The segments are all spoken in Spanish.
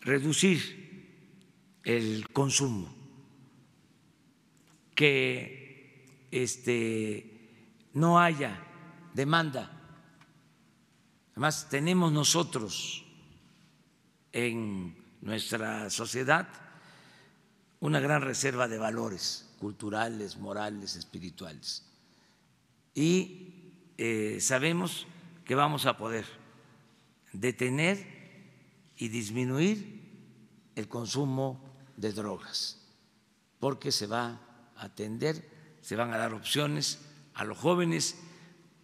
reducir el consumo, que este, no haya demanda. Además, tenemos nosotros en nuestra sociedad una gran reserva de valores culturales, morales, espirituales. Y eh, sabemos que vamos a poder detener y disminuir el consumo de drogas, porque se va a atender, se van a dar opciones a los jóvenes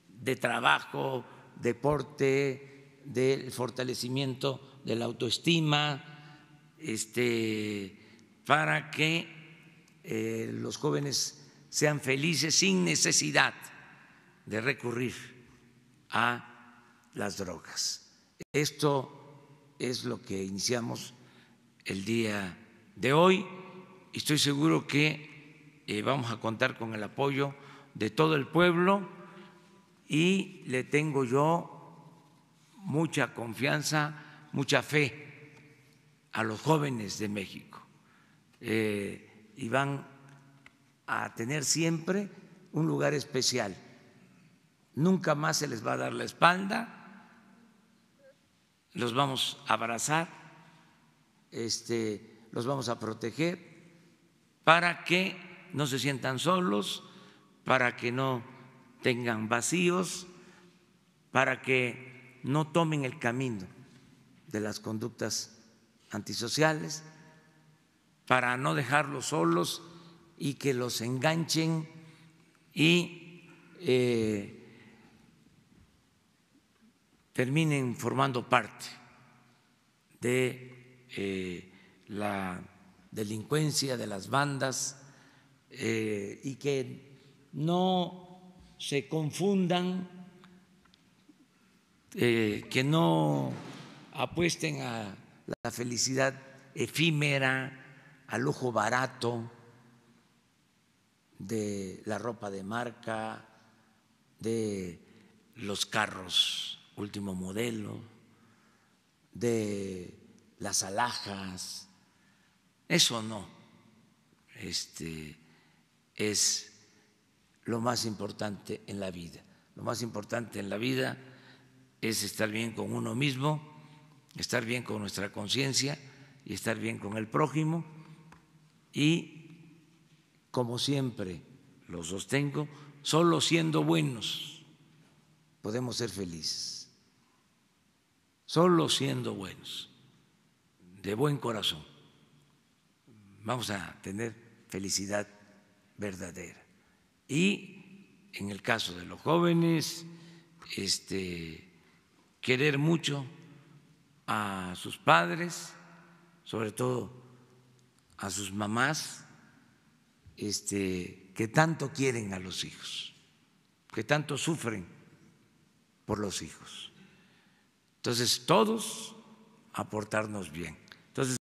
de trabajo, deporte, del fortalecimiento de la autoestima, este, para que eh, los jóvenes sean felices sin necesidad de recurrir a las drogas. Esto es lo que iniciamos el día de hoy. y Estoy seguro que eh, vamos a contar con el apoyo de todo el pueblo y le tengo yo mucha confianza, mucha fe a los jóvenes de México eh, y van a tener siempre un lugar especial. Nunca más se les va a dar la espalda los vamos a abrazar, este, los vamos a proteger para que no se sientan solos, para que no tengan vacíos, para que no tomen el camino de las conductas antisociales, para no dejarlos solos y que los enganchen y eh, terminen formando parte de eh, la delincuencia, de las bandas, eh, y que no se confundan, eh, que no apuesten a la felicidad efímera, al ojo barato de la ropa de marca, de los carros último modelo, de las alhajas, eso no este, es lo más importante en la vida. Lo más importante en la vida es estar bien con uno mismo, estar bien con nuestra conciencia y estar bien con el prójimo. Y, como siempre lo sostengo, solo siendo buenos podemos ser felices solo siendo buenos, de buen corazón, vamos a tener felicidad verdadera. Y en el caso de los jóvenes, este, querer mucho a sus padres, sobre todo a sus mamás, este, que tanto quieren a los hijos, que tanto sufren por los hijos. Entonces, todos aportarnos bien. Entonces,